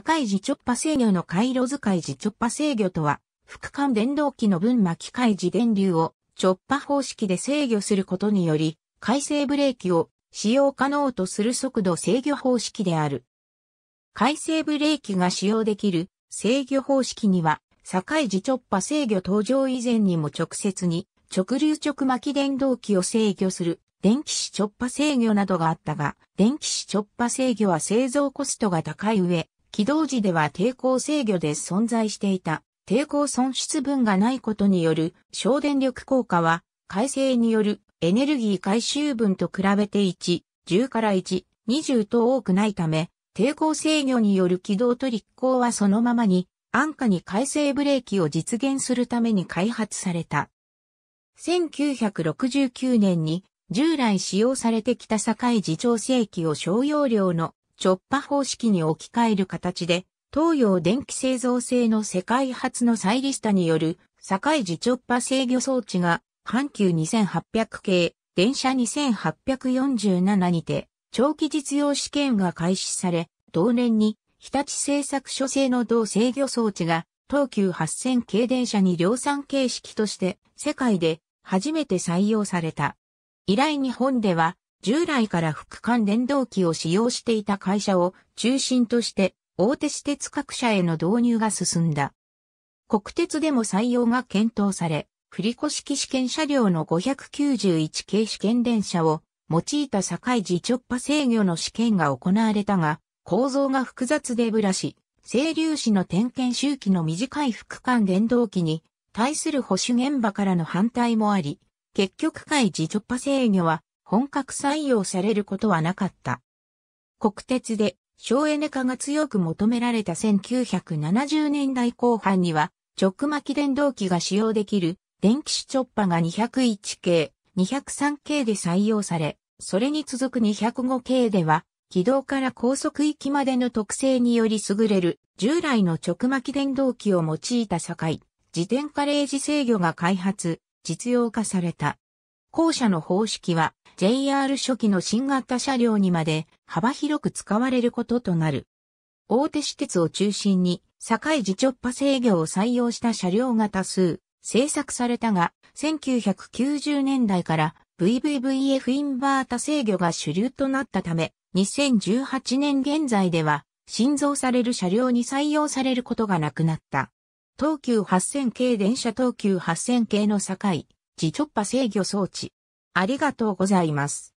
堺自直波制御の回路使いョ直波制御とは、副間電動機の分巻き回自電流を直波方式で制御することにより、回生ブレーキを使用可能とする速度制御方式である。回生ブレーキが使用できる制御方式には、堺ョ直波制御登場以前にも直接に直流直巻き電動機を制御する電気子直波制御などがあったが、電気子直波制御は製造コストが高い上、起動時では抵抗制御で存在していた抵抗損失分がないことによる省電力効果は、改正によるエネルギー回収分と比べて1、10から1、20と多くないため、抵抗制御による起動と立行はそのままに、安価に改正ブレーキを実現するために開発された。1969年に従来使用されてきた境自調整機を少容量のチョッパ方式に置き換える形で、東洋電気製造製の世界初のサイリスタによる境ョッパ制御装置が阪急2800系電車2847にて長期実用試験が開始され、同年に日立製作所製の同制御装置が東急8000系電車に量産形式として世界で初めて採用された。以来日本では従来から副官電動機を使用していた会社を中心として大手私鉄各社への導入が進んだ。国鉄でも採用が検討され、振りし式試験車両の591系試験電車を用いた境地直波制御の試験が行われたが、構造が複雑でブラシ、整粒子の点検周期の短い副官電動機に対する保守現場からの反対もあり、結局界自直波制御は本格採用されることはなかった。国鉄で省エネ化が強く求められた1970年代後半には直巻電動機が使用できる電気種直波が201系、203系で採用され、それに続く205系では軌道から高速域までの特性により優れる従来の直巻電動機を用いた境、自転カレージ制御が開発、実用化された。後者の方式は JR 初期の新型車両にまで幅広く使われることとなる。大手私鉄を中心に、堺自直波制御を採用した車両が多数、製作されたが、1990年代から VVVF インバータ制御が主流となったため、2018年現在では、新造される車両に採用されることがなくなった。東急8000系電車東急8000系の境、自直波制御装置、ありがとうございます。